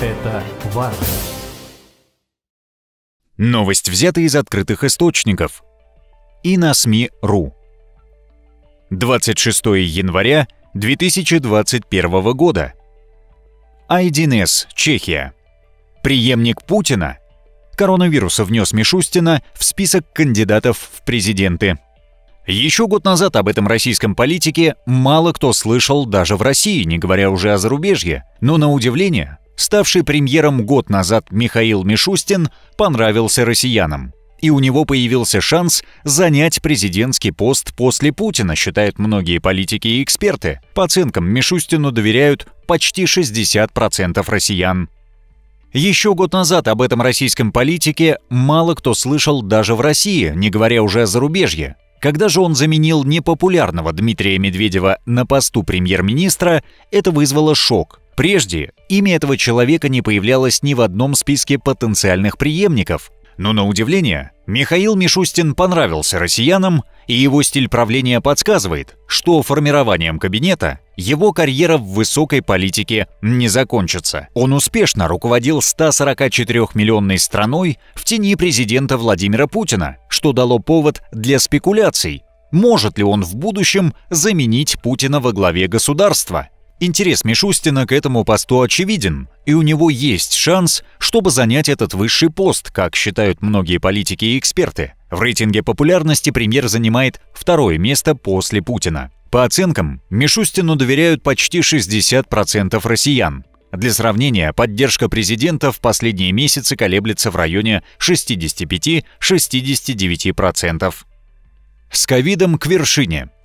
Это важно. Новость взята из открытых источников. И на СМИ.ру. 26 января 2021 года. Айдинес, Чехия. Приемник Путина. Коронавируса внес Мишустина в список кандидатов в президенты. Еще год назад об этом российском политике мало кто слышал даже в России, не говоря уже о зарубежье. Но на удивление, ставший премьером год назад Михаил Мишустин, понравился россиянам. И у него появился шанс занять президентский пост после Путина, считают многие политики и эксперты. По оценкам Мишустину доверяют почти 60% россиян. Еще год назад об этом российском политике мало кто слышал даже в России, не говоря уже о зарубежье. Когда же он заменил непопулярного Дмитрия Медведева на посту премьер-министра, это вызвало шок – Прежде имя этого человека не появлялось ни в одном списке потенциальных преемников, но на удивление Михаил Мишустин понравился россиянам, и его стиль правления подсказывает, что формированием кабинета его карьера в высокой политике не закончится. Он успешно руководил 144-миллионной страной в тени президента Владимира Путина, что дало повод для спекуляций, может ли он в будущем заменить Путина во главе государства. Интерес Мишустина к этому посту очевиден, и у него есть шанс, чтобы занять этот высший пост, как считают многие политики и эксперты. В рейтинге популярности премьер занимает второе место после Путина. По оценкам, Мишустину доверяют почти 60% россиян. Для сравнения, поддержка президента в последние месяцы колеблется в районе 65-69%. С ковидом к вершине –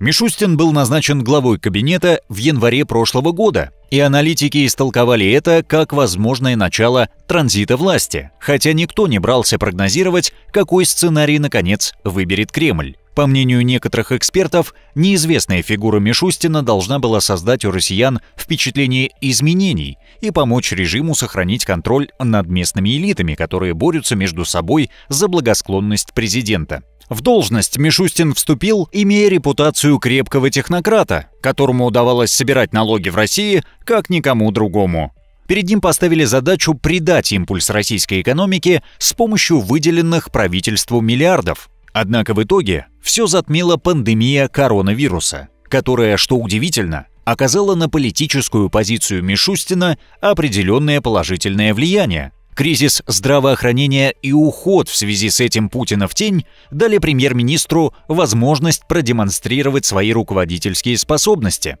Мишустин был назначен главой кабинета в январе прошлого года, и аналитики истолковали это как возможное начало транзита власти, хотя никто не брался прогнозировать, какой сценарий, наконец, выберет Кремль. По мнению некоторых экспертов, неизвестная фигура Мишустина должна была создать у россиян впечатление изменений и помочь режиму сохранить контроль над местными элитами, которые борются между собой за благосклонность президента. В должность Мишустин вступил, имея репутацию крепкого технократа, которому удавалось собирать налоги в России, как никому другому. Перед ним поставили задачу придать импульс российской экономике с помощью выделенных правительству миллиардов. Однако в итоге все затмила пандемия коронавируса, которая, что удивительно, оказала на политическую позицию Мишустина определенное положительное влияние – Кризис здравоохранения и уход в связи с этим Путина в тень дали премьер-министру возможность продемонстрировать свои руководительские способности.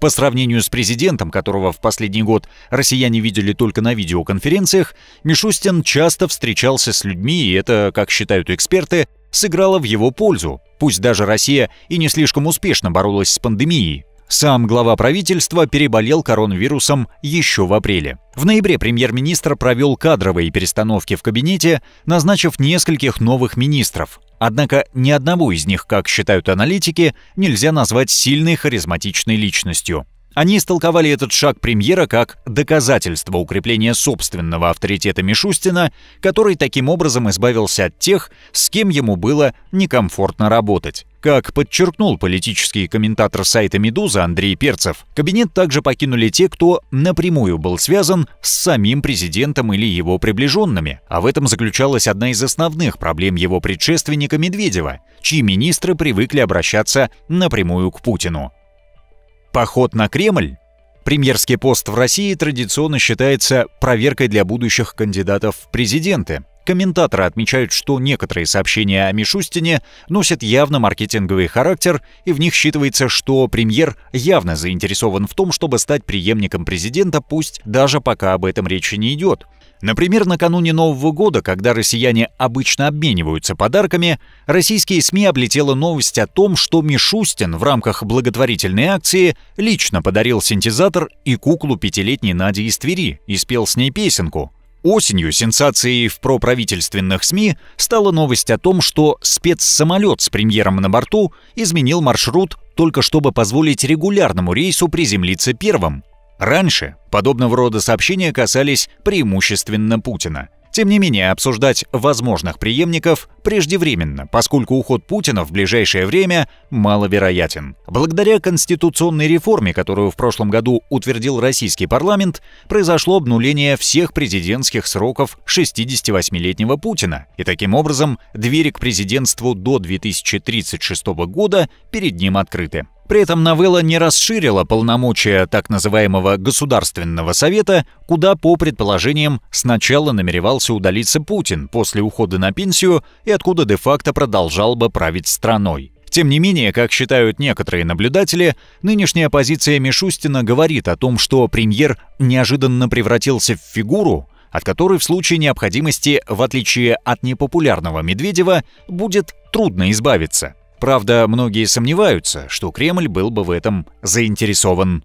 По сравнению с президентом, которого в последний год россияне видели только на видеоконференциях, Мишустин часто встречался с людьми, и это, как считают эксперты, сыграло в его пользу. Пусть даже Россия и не слишком успешно боролась с пандемией, сам глава правительства переболел коронавирусом еще в апреле. В ноябре премьер-министр провел кадровые перестановки в кабинете, назначив нескольких новых министров. Однако ни одного из них, как считают аналитики, нельзя назвать сильной харизматичной личностью. Они истолковали этот шаг премьера как доказательство укрепления собственного авторитета Мишустина, который таким образом избавился от тех, с кем ему было некомфортно работать. Как подчеркнул политический комментатор сайта «Медуза» Андрей Перцев, кабинет также покинули те, кто напрямую был связан с самим президентом или его приближенными. А в этом заключалась одна из основных проблем его предшественника Медведева, чьи министры привыкли обращаться напрямую к Путину. Поход на Кремль Премьерский пост в России традиционно считается проверкой для будущих кандидатов в президенты. Комментаторы отмечают, что некоторые сообщения о Мишустине носят явно маркетинговый характер, и в них считывается, что премьер явно заинтересован в том, чтобы стать преемником президента, пусть даже пока об этом речи не идет – Например, накануне Нового года, когда россияне обычно обмениваются подарками, российские СМИ облетела новость о том, что Мишустин в рамках благотворительной акции лично подарил синтезатор и куклу пятилетней Нади из Твери и спел с ней песенку. Осенью сенсацией в проправительственных СМИ стала новость о том, что спецсамолет с премьером на борту изменил маршрут только чтобы позволить регулярному рейсу приземлиться первым – Раньше подобного рода сообщения касались преимущественно Путина. Тем не менее, обсуждать возможных преемников преждевременно, поскольку уход Путина в ближайшее время маловероятен. Благодаря конституционной реформе, которую в прошлом году утвердил российский парламент, произошло обнуление всех президентских сроков 68-летнего Путина, и таким образом двери к президентству до 2036 года перед ним открыты. При этом новелла не расширила полномочия так называемого Государственного совета, куда, по предположениям, сначала намеревался удалиться Путин после ухода на пенсию и откуда де-факто продолжал бы править страной. Тем не менее, как считают некоторые наблюдатели, нынешняя позиция Мишустина говорит о том, что премьер неожиданно превратился в фигуру, от которой в случае необходимости, в отличие от непопулярного Медведева, будет трудно избавиться. Правда, многие сомневаются, что Кремль был бы в этом заинтересован.